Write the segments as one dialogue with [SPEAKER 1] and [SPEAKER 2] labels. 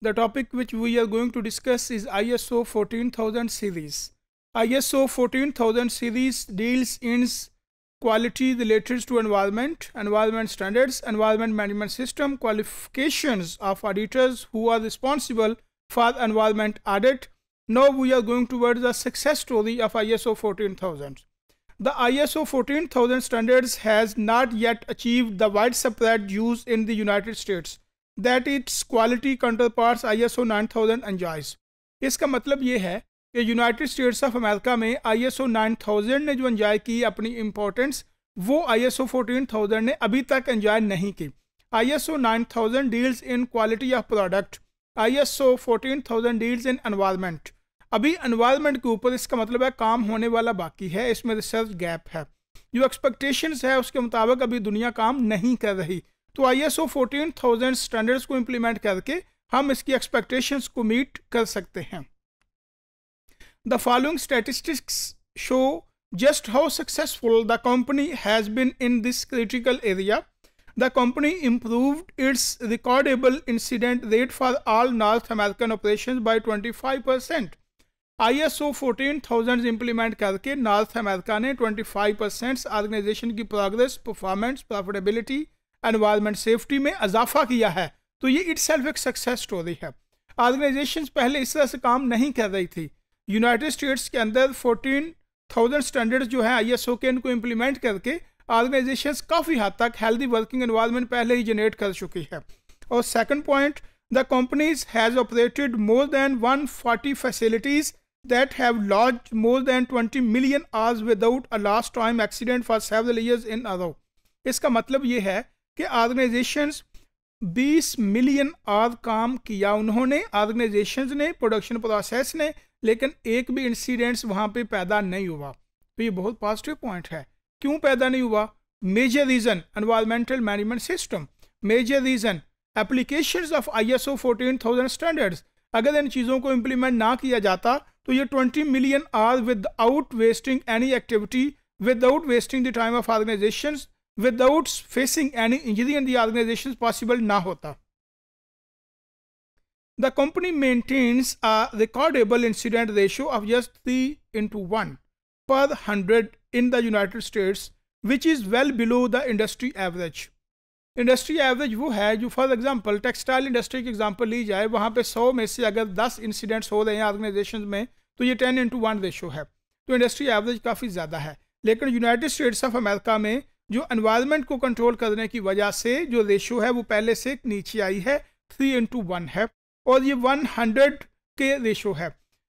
[SPEAKER 1] The topic which we are going to discuss is ISO 14000 series. ISO 14000 series deals in quality related to environment, environment standards, environment management system, qualifications of auditors who are responsible for environment audit. Now we are going towards the success story of ISO 14000. The ISO 14000 standards has not yet achieved the widespread use in the United States. That it's quality control part I S O nine thousand enjoys इसका मतलब ये है कि United States of America में I S O nine thousand ने जो enjoy की अपनी इम्पोर्टेंस वो I S O fourteen thousand ने अभी तक एंजॉय नहीं की I S O nine thousand deals in quality of product I S O fourteen thousand deals in environment अभी एनवायरमेंट के ऊपर इसका मतलब है काम होने वाला बाकी है इसमें रिसर्च गैप है जो एक्सपेक्टेशंस है उसके मुताबिक अभी दुनिया काम नहीं कर रही तो आई एस ओ स्टैंडर्ड्स को इम्प्लीमेंट करके हम इसकी एक्सपेक्टेशंस को मीट कर सकते हैं the following statistics show just how successful the company has been in this critical area the company improved its recordable incident rate for all North American operation by twenty I S O fourteen thousand implement करके North America ने twenty five percent organization की progress performance profitability environment safety में इजाफा किया है तो ये self एक सक्सेस स्टोरी है ऑर्गेनाइजेशन पहले इस तरह से काम नहीं कर रही थी यूनाइटेड स्टेट्स के अंदर फोर्टीन थाउजेंड स्टैंडर्ड जो है आई एस ओ के इनको इम्प्लीमेंट करके ऑर्गेनाइजेशन काफ़ी हद तक हेल्दी वर्किंग एनवायरमेंट पहले ही जनरेट कर चुकी है और second point the companies has operated more than 140 facilities that have logged more than 20 million hours without a last time accident for several years in a इसका मतलब ये है कि ऑर्गेनाइजेशन 20 मिलियन आद काम किया उन्होंने ऑर्गेनाइजेशन ने प्रोडक्शन प्रोसेस ने लेकिन एक भी इंसिडेंट्स वहाँ पे पैदा नहीं हुआ तो ये बहुत पॉजिटिव पॉइंट है क्यों पैदा नहीं हुआ major reason environmental management system major reason application of I S O fourteen thousand standards अगर इन चीज़ों को इम्प्लीमेंट ना किया जाता तो ये twenty million are without wasting any activity without wasting the time of organisation without facing any injury in the organisation possible ना होता the company maintains recordable incident incident ratio of just 3 into one per hundred in the United States which is well below the industry average industry average वो है जो for example textile industry की example ली जाए वहाँ पर सौ में से अगर दस इंसिडेंट्स हो रहे हैं ऑर्गेनाइजेशन में तो ये टेन इंटू वन रेशो है तो इंडस्ट्री एवरेज काफ़ी ज़्यादा है लेकिन यूनाइटेड स्टेट्स ऑफ अमेरिका में जो एनवायरमेंट को कंट्रोल करने की वजह से जो रेशो है वो पहले से नीचे आई है थ्री इंटू वन है और ये वन हंड्रेड के रेशो है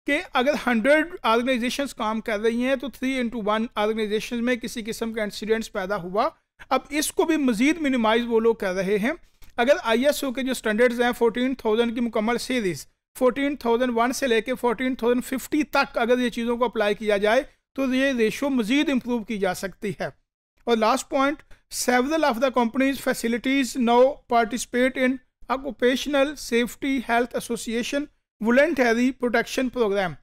[SPEAKER 1] कि अगर हंड्रेड ऑर्गेनाइजेशंस काम कर रही हैं तो थ्री इंटू वन आर्गेनाइजेशन में किसी किस्म का इंसिडेंट्स पैदा हुआ अब इसको भी मज़ीद मिनिमाइज वो लोग कर रहे हैं अगर आई एस ओ के जो स्टैंडर्ड्स हैं फोर्टीन थाउजेंड की मुकम्मल सीरीज़ फोर्टीन थाउजेंड वन से लेकर फोर्टीन थाउजेंड फिफ्टी तक अगर ये चीज़ों को अप्लाई किया जाए तो ये रेशो मज़ीद इम्प्रूव की जा सकती है और last point several of the companies facilities now participate in occupational safety health association voluntary protection programme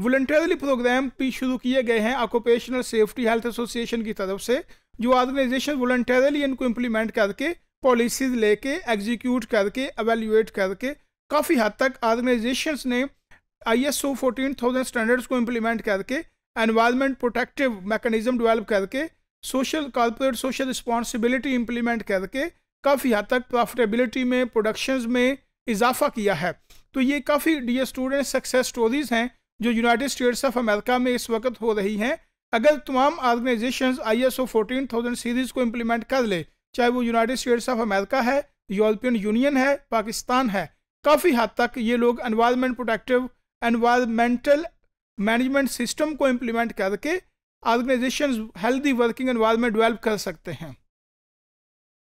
[SPEAKER 1] voluntary programme भी शुरू किए गए हैं ऑक्यूपेशनल सेफ्टी हेल्थ एसोसिएशन की तरफ से जो ऑर्गेनाइजेशन वुलेंटरली इनको इम्प्लीमेंट करके पॉलिसीज लेके एग्जीक्यूट करके एवेल्यूएट करके काफ़ी हद तक ऑर्गेनाइजेशन ने I S O fourteen thousand standards को इम्प्लीमेंट करके एनवायरमेंट प्रोटेक्टिव मैकेनिज्म डेवलप करके social corporate social responsibility implement करके काफ़ी हद तक प्रॉफिटेबिलिटी में प्रोडक्शंस में इजाफा किया है तो ये काफ़ी डी स्टूडेंट सक्सेस स्टोरीज़ हैं जो यूनाइटेड स्टेट्स ऑफ अमेरिका में इस वक्त हो रही हैं अगर तमाम organisation I S O fourteen thousand series को इम्प्लीमेंट कर ले चाहे वो यूनाइटेड स्टेट्स ऑफ अमेरिका है यूरोपियन यूनियन है पाकिस्तान है काफ़ी हद तक ये लोग environment protective environmental management system को इम्प्लीमेंट करके organisation healthy working environment develop कर सकते हैं